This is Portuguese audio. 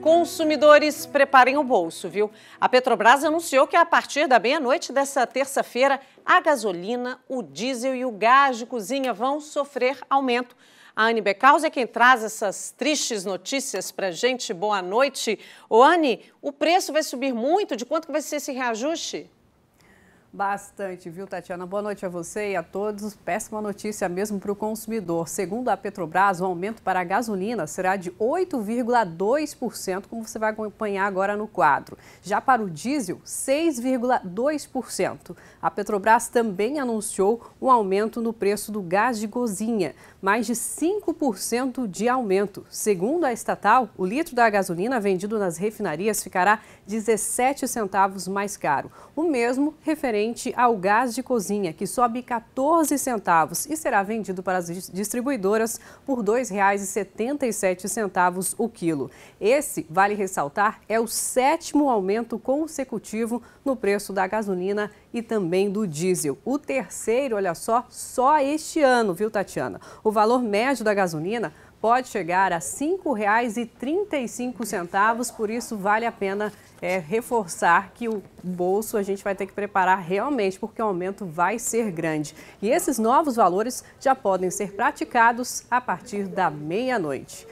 Consumidores, preparem o bolso, viu? A Petrobras anunciou que a partir da meia-noite dessa terça-feira, a gasolina, o diesel e o gás de cozinha vão sofrer aumento. A Anne Becaus é quem traz essas tristes notícias para gente. Boa noite. Ô, Anne, o preço vai subir muito? De quanto que vai ser esse reajuste? Bastante, viu, Tatiana? Boa noite a você e a todos. Péssima notícia mesmo para o consumidor. Segundo a Petrobras, o aumento para a gasolina será de 8,2%, como você vai acompanhar agora no quadro. Já para o diesel, 6,2%. A Petrobras também anunciou um aumento no preço do gás de cozinha, mais de 5% de aumento. Segundo a estatal, o litro da gasolina vendido nas refinarias ficará 17 centavos mais caro, o mesmo referente referente ao gás de cozinha, que sobe 14 centavos e será vendido para as distribuidoras por R$ 2,77 o quilo. Esse, vale ressaltar, é o sétimo aumento consecutivo no preço da gasolina e também do diesel. O terceiro, olha só, só este ano, viu, Tatiana? O valor médio da gasolina pode chegar a R$ 5,35, por isso vale a pena é, reforçar que o bolso a gente vai ter que preparar realmente, porque o aumento vai ser grande. E esses novos valores já podem ser praticados a partir da meia-noite.